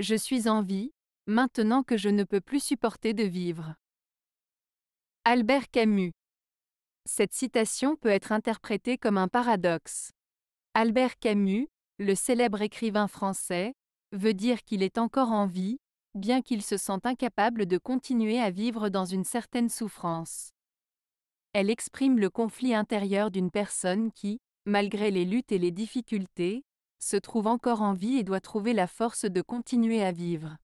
Je suis en vie, maintenant que je ne peux plus supporter de vivre. Albert Camus. Cette citation peut être interprétée comme un paradoxe. Albert Camus, le célèbre écrivain français, veut dire qu'il est encore en vie, bien qu'il se sente incapable de continuer à vivre dans une certaine souffrance. Elle exprime le conflit intérieur d'une personne qui, malgré les luttes et les difficultés, se trouve encore en vie et doit trouver la force de continuer à vivre.